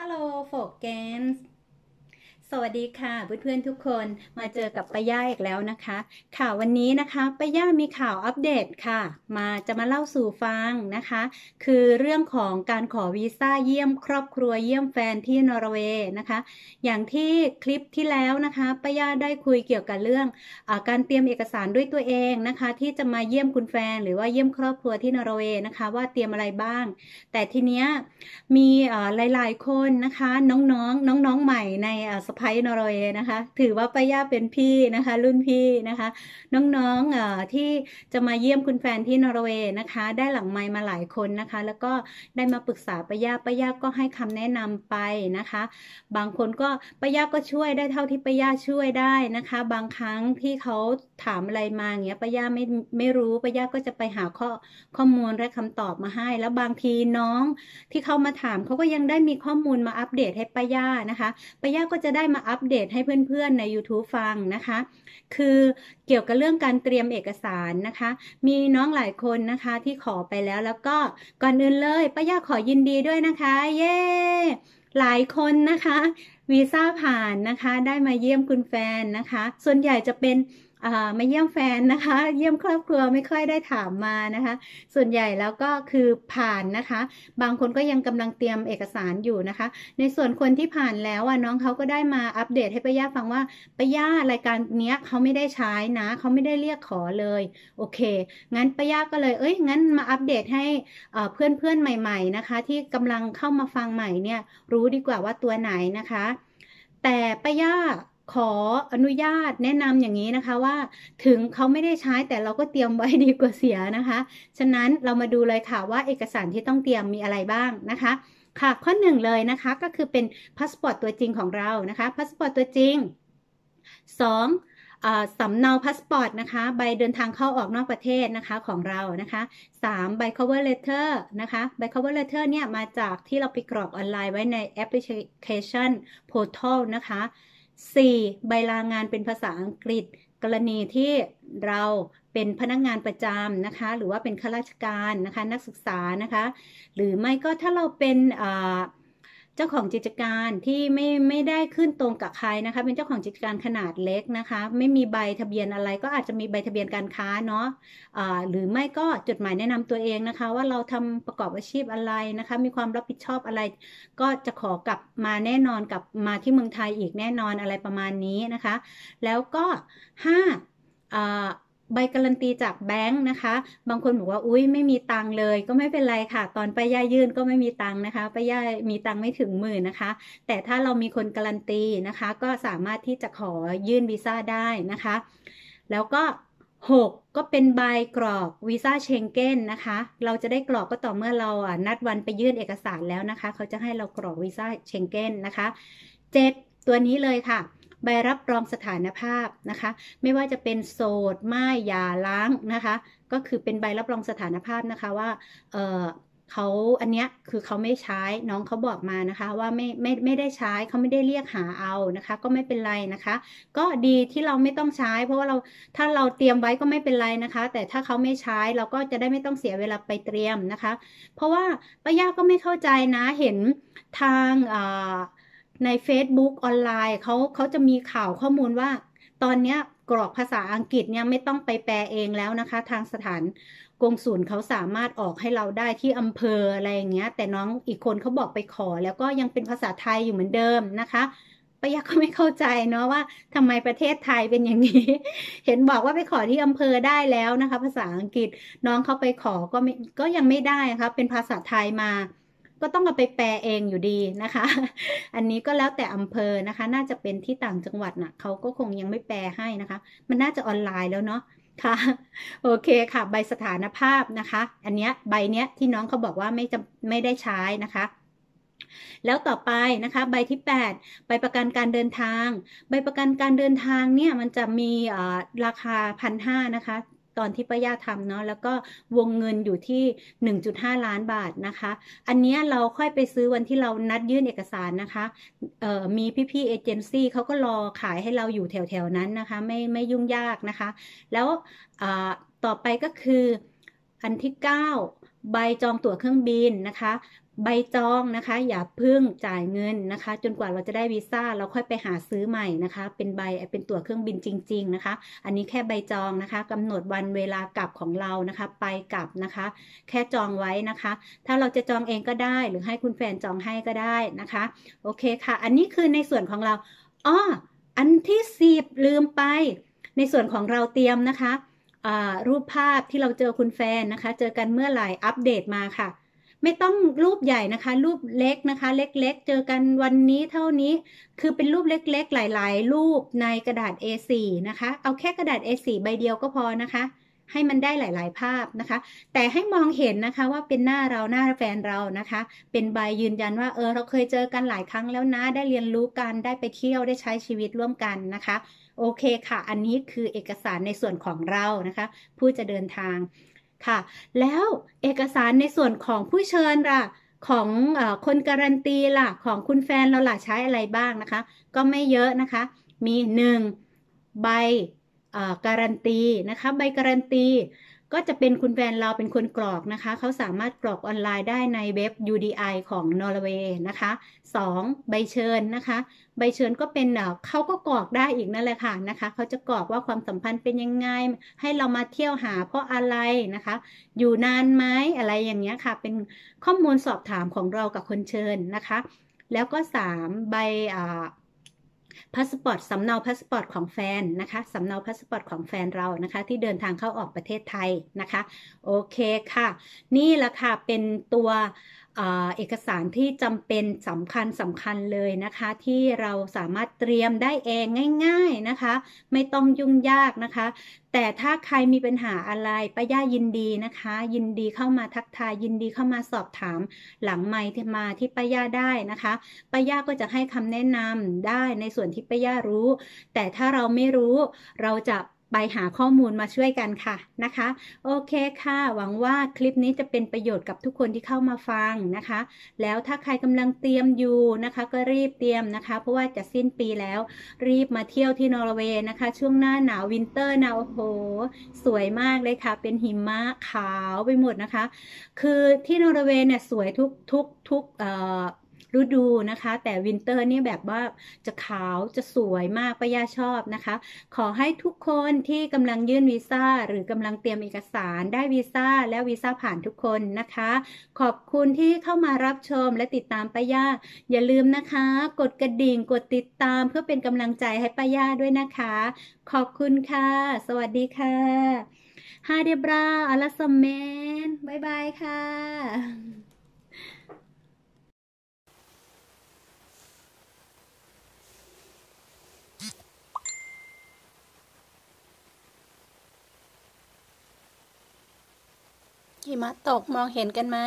Hello, folk games! สวัสดีค่ะเพื่อนๆทุกคนมาเจอกับป้าย่าอีกแล้วนะคะข่าววันนี้นะคะป้าย่ามีข่าวอัปเดตค่ะ มาจะมาเล่าสู่ฟังนะคะ คือเรื่องของการขอวีซ่าเยี่ยมครอบครัวเยี่ยมแฟนที่นอร์เวย์นะคะ อย่างที่คลิปที่แล้วนะคะป้าย่าได้คุยเกี่ยวกับเรื่องอการเตรียมเอกสารด้วยตัวเองนะคะ ที่จะมาเยี่ยมคุณแฟนหรือว่าเยี่ยมครอบครัวที่นอร์เวย์นะคะว่าเตรียมอะไรบ้าง แต่ทีเนี้ยมีหลาย ๆ คนนะคะน้องๆน้องๆใหม่ในสภัยนอรอยนะคะถือว่าป้าย่าเป็นพี่นะคะ รุ่นพี่นะคะ น้องๆที่จะมาเยี่ยมคุณแฟนที่นอร์เวย์นะคะ ได้หลังไมมาหลายคนนะคะ แล้วก็ได้มาปรึกษาป้าย่าป้าย่าก็ให้คำแนะนำไปนะคะ บางคนก็ป้าย่าก็ช่วยได้เท่าที่ป้าย่าช่วยได้นะคะบางครั้งที่เขาถามอะไรมาเงี้ยป้าย่าไม่ไม่รู้ป้าย่าก็จะไปหาข้อข้อมูลและคำตอบมาให้ แล้วบางทีน้องที่เขามาถามเขาก็ยังได้มีข้อมูลมาอัปเดตให้ป้าย่านะคะป้าย่าก็จะได้มาอัปเดตให้เพื่อนๆ ใน YouTube ฟังนะคะ คือเกี่ยวกับเรื่องการเตรียมเอกสารนะคะ มีน้องหลายคนนะคะที่ขอไปแล้วแล้วก็ก่อนอื่นเลยป้าย่าขอยินดีด้วยนะคะ เย้ หลายคนนะคะ วีซ่าผ่านนะคะ ได้มาเยี่ยมคุณแฟนนะคะ ส่วนใหญ่จะเป็นมาเยี่ยมแฟนนะคะ เยี่ยมครอบครัวไม่ค่อยได้ถามมานะคะ ส่วนใหญ่แล้วก็คือผ่านนะคะ บางคนก็ยังกำลังเตรียมเอกสารอยู่นะคะ ในส่วนคนที่ผ่านแล้วอ่ะน้องเขาก็ได้มาอัปเดตให้ป้าย่าฟังว่าป้าย่ารายการเนี้ยเขาไม่ได้ใช้นะ เขาไม่ได้เรียกขอเลย โอเค งั้นป้าย่าก็เลย เอ้ยงั้นมาอัปเดตให้เพื่อนเพื่อนใหม่ๆนะคะ ที่กำลังเข้ามาฟังใหม่เนี่ยรู้ดีกว่าว่าตัวไหนนะคะ แต่ป้าย่าขออนุญาตแนะนำอย่างนี้นะคะว่า ถึงเขาไม่ได้ใช้แต่เราก็เตรียมไว้ดีกว่าเสียนะคะ ฉะนั้นเรามาดูเลยค่ะว่า เอกสารที่ต้องเตรียมมีอะไรบ้างนะคะ ค่ะข้อหนึ่งเลยนะคะก็คือเป็นพาสปอร์ตตัวจริงของเรานะคะพาสปอร์ตตัวจริง 2. สำเนาพาสปอร์ต นะคะ ใบเดินทางเข้าออกนอกประเทศนะคะของเรานะคะ3ใบ cover letter นะคะใบ cover letter เนี่ยมาจากที่เราไปกรอกออนไลน์ไว้ในแอปพลิเคชัน portal นะคะ 4. ใบลางานเป็นภาษาอังกฤษกรณีที่เราเป็นพนักงงานประจำนะคะ หรือว่าเป็นข้าราชการนะคะ นักศึกษานะคะ หรือไม่ก็ถ้าเราเป็นอ่าเจ้าของกิจการที่ไม่ ไม่ได้ขึ้นตรงกับใครนะคะเป็นเจ้าของกิจการขนาดเล็กนะคะ ไม่มีใบทะเบียนอะไร ก็อาจจะมีใบทะเบียนการค้าเนาะะหรือไม่ก็จดหมายแนะนำตัวเองนะคะ ว่าเราทำประกอบอาชีพอะไรนะคะ มีความรับผิดชอบอะไร ก็จะขอกลับมาแน่นอนกลับมาที่เมืองไทยอีกแน่นอนอะไรประมาณนี้นะคะ แล้วก็ห้าใบการันตีจากแบงค์นะคะ บางคนบอกว่าอุ้ยไม่มีตังเลย ก็ไม่เป็นไรค่ะ ตอนไป้าย่ายื่นก็ไม่มีตังนะคะ ไป้าย่ามีตังไม่ถึงหมื่นนะคะ แต่ถ้าเรามีคนการันตีนะคะ ก็สามารถที่จะขอยื่นวีซ่าได้นะคะแล้วก็ 6ก็เป็นใบกรอกวีซ่าเชงเก้นนะคะเราจะได้กรอกก็ต่อเมื่อเราอ่ะนัดวันไปยื่นเอกสารแล้วนะคะเขาจะให้เรากรอกวีซ่าเชงเก้นนะคะ7 ตัวนี้เลยค่ะใบรับรองสถานภาพนะคะ ไม่ว่าจะเป็นโสดไม่หย่าล้างนะคะ ก็คือเป็นใบรับรองสถานภาพนะคะว่าเเขาอันเนี้ยคือเขาไม่ใช้น้องเขาบอกมานะคะ ว่าไม่ไม่ไม่ได้ใช้เขาไม่ได้เรียกหาเอานะคะ ก็ไม่เป็นไรนะคะ ก็ดีที่เราไม่ต้องใช้ เพราะว่าเราถ้าเราเตรียมไว้ก็ไม่เป็นไรนะคะ แต่ถ้าเขาไม่ใช้เราก็จะได้ไม่ต้องเสียเวลาไปเตรียมนะคะ เพราะว่าป้าย่าก็ไม่เข้าใจนะเห็นทางอ่าใน Facebook ออนไลน์เขาเขาจะมีข่าวข้อมูลว่า ตอนนี้กรอกภาษาอังกฤษเนี่ยไม่ต้องไปแปลเองแล้วนะคะ ทางสถานกงศูนย์เขาสามารถออกให้เราได้ที่อำเภออะไรอย่างเงี้ย แต่น้องอีกคนเขาบอกไปขอแล้วก็ยังเป็นภาษาไทยอยู่เหมือนเดิมนะคะปยักก็ไม่เข้าใจเนาะว่า ทำไมประเทศไทยเป็นอย่างนี้ เห็นบอกว่าไปขอที่อำเภอได้แล้วนะคะ ภาษาอังกฤษน้องเขาไปขอก็ก็ยังไม่ได้นะคะเป็นภาษาไทยมาก็ต้องเอาไปแปลเองอยู่ดีนะคะ อันนี้ก็แล้วแต่อำเภอนะคะ น่าจะเป็นที่ต่างจังหวัดนะ่ะ เขาก็คงยังไม่แปลให้นะคะ มันน่าจะออนไลน์แล้วเนาะ ค่ะ โอเคค่ะ ใบสถานภาพนะคะ อันเนี้ยใบเนี้ยที่น้องเขาบอกว่าไม่จะไม่ได้ใช้นะคะ แล้วต่อไปนะคะ ใบที่8ใบประกันการเดินทาง ใบประกันการเดินทางเนี่ยมันจะมีราคาพันห้านะคะตอนที่ป้าย่าทำเนาะแล้วก็วงเงินอยู่ที่ 1.5 ล้านบาทนะคะ อันนี้เราค่อยไปซื้อวันที่เรานัดยื่นเอกสารนะคะมีพี่ๆเอเจนซี่เขาก็รอขายให้เราอยู่แถวๆ นั้นนะคะ ไม่ไม่ยุ่งยากนะคะ แล้วต่อไปก็คืออันที่9ใบจองตั๋วเครื่องบินนะคะใบจองนะคะ อย่าเพิ่งจ่ายเงินนะคะ จนกว่าเราจะได้วีซ่าเราค่อยไปหาซื้อใหม่นะคะ เป็นใบเป็นตั๋วเครื่องบินจริง ๆ นะคะ อันนี้แค่ใบจองนะคะ กำหนดวันเวลากลับของเรานะคะ ไปกลับนะคะ แค่จองไว้นะคะ ถ้าเราจะจองเองก็ได้หรือให้คุณแฟนจองให้ก็ได้นะคะ โอเคค่ะ อันนี้คือในส่วนของเราอ้ออันที่สิบลืมไป ในส่วนของเราเตรียมนะคะรูปภาพที่เราเจอคุณแฟนนะคะ เจอกันเมื่อไหร่อัปเดตมาค่ะไม่ต้องรูปใหญ่นะคะรูปเล็กนะคะ เล็กๆ เจอกันวันนี้เท่านี้ คือเป็นรูปเล็กๆ หลายๆ รูปในกระดาษ A4 นะคะ เอาแค่กระดาษ A4 ใบเดียวก็พอนะคะ ให้มันได้หลายๆภาพนะคะ แต่ให้มองเห็นนะคะว่าเป็นหน้าเราหน้าแฟนเรานะคะ เป็นใบยืนยันว่าเออ เราเคยเจอกันหลายครั้งแล้วนะ ได้เรียนรู้กันได้ไปเที่ยวได้ใช้ชีวิตร่วมกันนะคะ โอเคค่ะอันนี้คือเอกสารในส่วนของเรานะคะ ผู้จะเดินทางค่ะ แล้วเอกสารในส่วนของผู้เชิญล่ะ ของอคน การันตี ล่ะ ของคุณแฟนเรา ล่ะ ใช้อะไรบ้าง นะคะ ก็ไม่เยอะ นะคะ มี1ใบการันตี นะคะ ใบ การันตีก็จะเป็นคุณแฟนเราเป็นคนกรอกนะคะเขาสามารถกรอกออนไลน์ได้ในเว็บ UDI ของนอร์เวย์นะคะ 2. ใบเชิญนะคะ ใบเชิญก็เป็นเขาก็กรอกได้อีกนั่นแหละค่ะนะคะเขาจะกรอกว่าความสัมพันธ์เป็นยังไงให้เรามาเที่ยวหาเพราะอะไรนะคะ อยู่นานไหมอะไรอย่างเงี้ยค่ะเป็นข้อมูลสอบถามของเรากับคนเชิญนะคะ แล้วก็ 3. ใบพาสปอร์ตสำเนาพาสปอร์ตของแฟนนะคะ สำเนาพาสปอร์ตของแฟนเรานะคะ ที่เดินทางเข้าออกประเทศไทยนะคะ โอเคค่ะ นี่แหละค่ะเป็นตัวเอกสารที่จำเป็นสำคัญสำคัญเลยนะคะที่เราสามารถเตรียมได้เองง่ายๆนะคะ ไม่ต้องยุ่งยากนะคะ แต่ถ้าใครมีปัญหาอะไรป้าย่ายินดีนะคะยินดีเข้ามาทักทายยินดีเข้ามาสอบถามหลังไมค์ที่มาที่ป้าย่าได้นะคะป้าย่าก็จะให้คำแนะนำได้ในส่วนที่ป้าย่ารู้ แต่ถ้าเราไม่รู้เราจะไปหาข้อมูลมาช่วยกันค่ะนะคะโอเคค่ะหวังว่าคลิปนี้จะเป็นประโยชน์กับทุกคนที่เข้ามาฟังนะคะ แล้วถ้าใครกำลังเตรียมอยู่นะคะ ก็รีบเตรียมนะคะ เพราะว่าจะสิ้นปีแล้ว รีบมาเที่ยวที่นอร์เวย์นะคะ ช่วงหน้าหนาววินเตอร์นะโอ้โห สวยมากเลยค่ะเป็นหิมะขาวไปหมดนะคะ คือที่นอร์เวย์เนี่ยสวยทุกทุกทุกเอ่อฤดู นะคะ แต่วินเตอร์นี่แบบว่าจะขาวจะสวยมากป้ายาชอบนะคะ ขอให้ทุกคนที่กำลังยื่นวีซ่าหรือกำลังเตรียมเอกสารได้วีซ่าและวีซ่าผ่านทุกคนนะคะ ขอบคุณที่เข้ามารับชมและติดตามป้ายาอย่าลืมนะคะ กดกระดิ่งกดติดตามเพื่อเป็นกำลังใจให้ป้ายาด้วยนะคะ ขอบคุณค่ะสวัสดีค่ะฮาเดบราอลาสเมนบายบายค่ะหิมะตกมองเห็นกันไหม